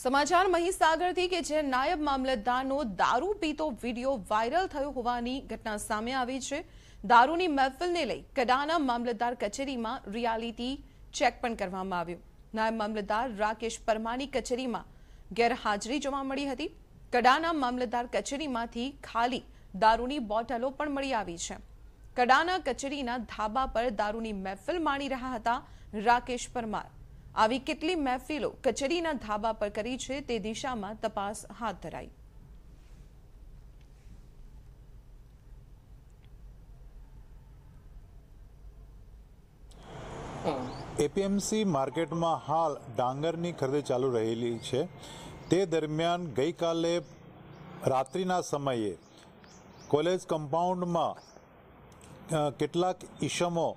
સમાચાર મહીસાગરથી કે જે નાયબ મામલતદારનો દારૂ પીતો વિડીયો વાયરલ થયો હોવાની ઘટના સામે આવી છે દારૂની મહેફિલને લઈ કડાના મામલતદાર કચેરીમાં રિયાલિટી ચેક પણ કરવામાં આવ્યું નાયબ મામલતદાર રાકેશ પરમાની કચેરીમાં ગેરહાજરી જોવા મળી હતી કડાના મામલતદાર કચેરીમાંથી ખાલી દારૂની બોટલો પણ મળી આવી છે કડાના કચેરીના ધાબા પર દારૂની મહેફિલ માણી રહ્યા હતા રાકેશ પરમાર આવી કેટલી મહેફિલો કચેરીના ધાબા પર કરી છે તે દિશામાં તપાસ હાથ ધરાઈ એપીએમસી માર્કેટમાં હાલ ડાંગરની ખરીદી ચાલુ રહેલી છે તે દરમિયાન ગઈકાલે રાત્રિના સમયે કોલેજ કમ્પાઉન્ડમાં કેટલાક ઈસમો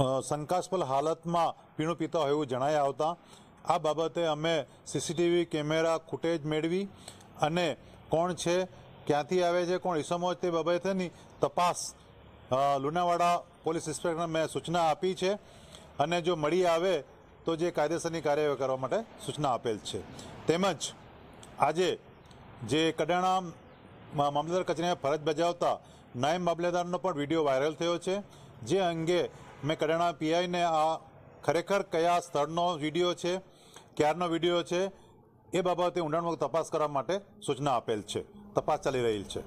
શંકાસ્પદ હાલતમાં પીણું પીતા હોય એવું જણાયા આવતા આ બાબતે અમે સીસીટીવી કેમેરા ફૂટેજ મેળવી અને કોણ છે ક્યાંથી આવે છે કોણ ઇસમો તે બાબતેની તપાસ લુણાવાડા પોલીસ ઇન્સ્પેક્ટરને મેં સૂચના આપી છે અને જો મળી આવે તો જે કાયદેસરની કાર્યવાહી કરવા માટે સૂચના આપેલ છે તેમજ આજે જે કડાણા મામલેદાર કચેરીમાં ફરજ બજાવતા નાયબ મામલેદારનો પણ વિડીયો વાયરલ થયો છે જે અંગે મેં કડાણા પીઆઈને આ ખરેખર કયા સ્થળનો વિડીયો છે ક્યારનો વિડીયો છે એ બાબતે ઊંડાણમાં તપાસ કરવા માટે સૂચના આપેલ છે તપાસ ચાલી રહી છે